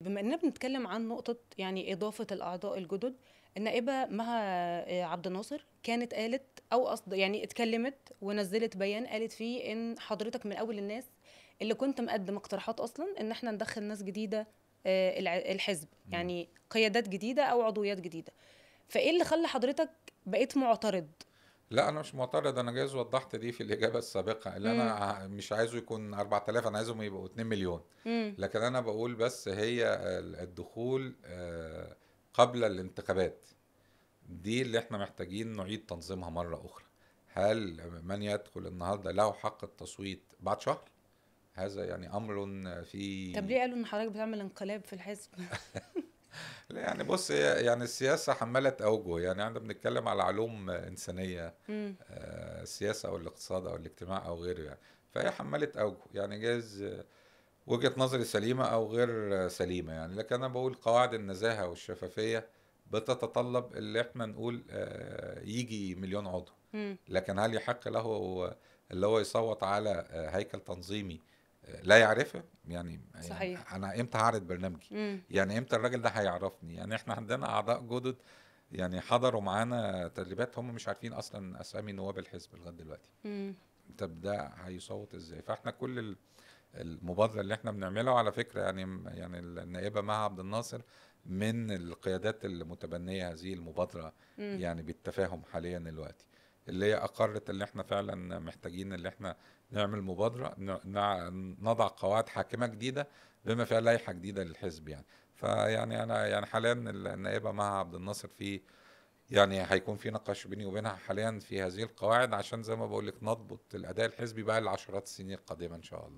بما اننا بنتكلم عن نقطه يعني اضافه الاعضاء الجدد النائبه مها آه، عبد الناصر كانت قالت او قصد يعني اتكلمت ونزلت بيان قالت فيه ان حضرتك من اول الناس اللي كنت مقدم اقتراحات اصلا ان احنا ندخل ناس جديده آه، الحزب يعني قيادات جديده او عضويات جديده فايه اللي خلى حضرتك بقيت معترض لا انا مش معترض انا جايز وضحت دي في الاجابه السابقه اللي مم. انا مش عايزه يكون 4000 انا عايزهم يبقوا 2 مليون مم. لكن انا بقول بس هي الدخول آه، قبل الانتخابات دي اللي احنا محتاجين نعيد تنظيمها مره اخرى هل من يدخل النهارده له حق التصويت بعد شهر هذا يعني امر في طب ليه قالوا ان حضرتك بتعمل انقلاب في الحزب لا يعني بص يعني السياسه حملت اوجه يعني احنا بنتكلم على علوم انسانيه السياسه آه، او الاقتصاد او الاجتماع او غيره يعني فهي حملت اوجه يعني جايز وجهه نظري سليمه او غير سليمه يعني لكن انا بقول قواعد النزاهه والشفافيه بتتطلب اللي احنا نقول آه، يجي مليون عضو لكن هل يحق له اللي هو يصوت على آه، هيكل تنظيمي لا يعرفه يعني, يعني صحيح. انا امتى هعرض برنامجي مم. يعني امتى الراجل ده هيعرفني يعني احنا عندنا اعضاء جدد يعني حضروا معانا تدريبات هم مش عارفين اصلا اسامي نواب الحزب لغايه دلوقتي طب ده هيصوت ازاي فاحنا كل المبادره اللي احنا بنعملها وعلى فكره يعني يعني النائبه مها عبد الناصر من القيادات المتبنيه هذه المبادره مم. يعني بالتفاهم حاليا دلوقتي اللي هي اقرت ان احنا فعلا محتاجين ان احنا نعمل مبادره نضع قواعد حاكمه جديده بما فيها لائحه جديده للحزب يعني فيعني انا يعني حاليا النائبه مها عبد الناصر في يعني هيكون في نقاش بيني وبينها حاليا في هذه القواعد عشان زي ما بقول لك نضبط الاداء الحزبي بقى العشرات السنين القادمه ان شاء الله